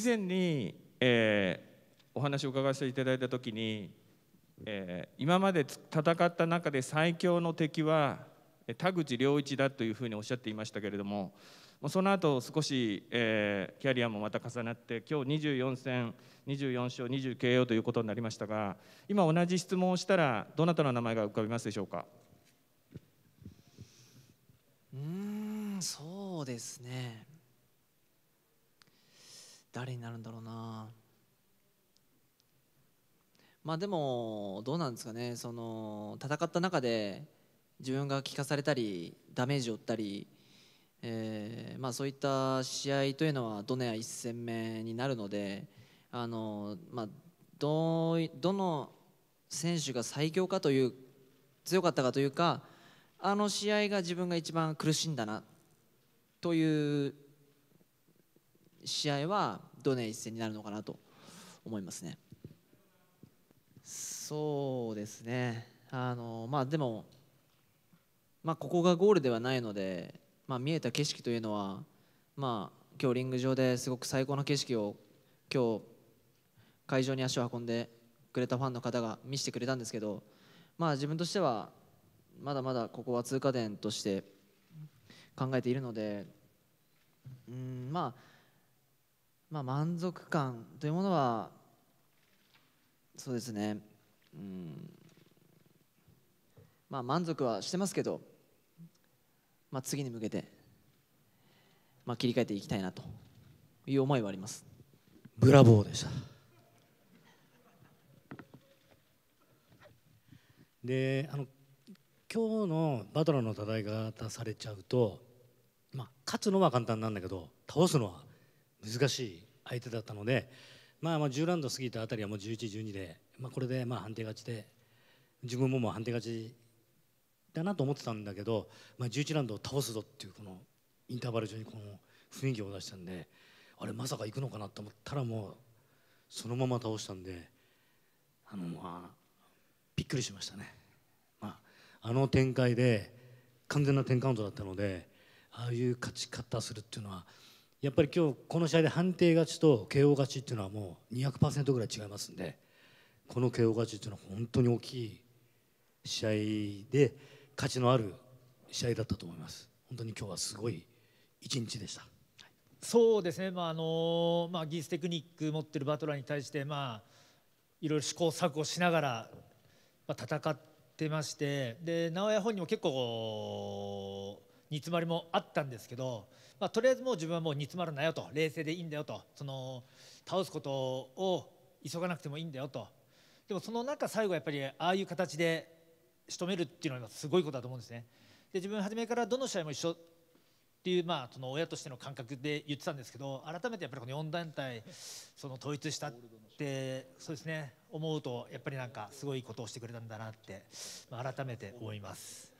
以前に、えー、お話を伺わせていただいた時に、えー、今まで戦った中で最強の敵は田口良一だというふうにおっしゃっていましたけれどもその後少し、えー、キャリアもまた重なって今日24戦24勝 20KO ということになりましたが今同じ質問をしたらどなたの名前が浮かびますでしょうかうんそうですね誰になるんだろうなまあでもどうなんですかねその戦った中で自分が聞かされたりダメージを負ったり、えーまあ、そういった試合というのはドネア1戦目になるのであの、まあ、どどの選手が最強かという強かったかというかあの試合が自分が一番苦しんだなという試合はどのような一戦になるのかなと思いますね。そうですねあのまあでも、まあ、ここがゴールではないので、まあ、見えた景色というのは、まあ、今日リング上ですごく最高の景色を今日会場に足を運んでくれたファンの方が見せてくれたんですけど、まあ、自分としてはまだまだここは通過点として考えているのでうんまあまあ、満足感というものはそうですねうんまあ満足はしてますけど、まあ、次に向けて、まあ、切り替えていきたいなという思いはありますブラボーでしたであの今日のバトラーの戦い方されちゃうと、まあ、勝つのは簡単なんだけど倒すのは難しい相手だったので、まあ、まあ10ラウンド過ぎたあたりはもう11、12で、まあ、これでまあ判定勝ちで自分ももう判定勝ちだなと思ってたんだけど、まあ、11ラウンドを倒すぞっていうこのインターバル上にこの雰囲気を出したんであれまさか行くのかなと思ったらもうそのまま倒したんであのまあびっくりしましたね、まあ、あの展開で完全な10カウントだったのでああいう勝ち方するっていうのはやっぱり今日この試合で判定勝ちと KO 勝ちっていうのはもう200%ぐらい違いますんでこの KO 勝ちっていうのは本当に大きい試合で価値のある試合だったと思います本当に今日はすごい一日でした、はい、そうですね、まああのまあ、技術テクニック持ってるバトラーに対して、まあ、いろいろ試行錯誤しながら、まあ、戦ってましてで直屋本人も結構煮詰まりもあったんですけど、まあ、とりあえずもう自分はもう煮詰まるなよと冷静でいいんだよとその倒すことを急がなくてもいいんだよとでもその中最後やっぱりああいう形で仕留めるっていうのはすごいことだと思うんですね。で自分初めからどの試合も一緒っていう、まあ、その親としての感覚で言ってたんですけど改めてやっぱりこの4団体その統一したってそうですね思うとやっぱりなんかすごいことをしてくれたんだなって、まあ、改めて思います。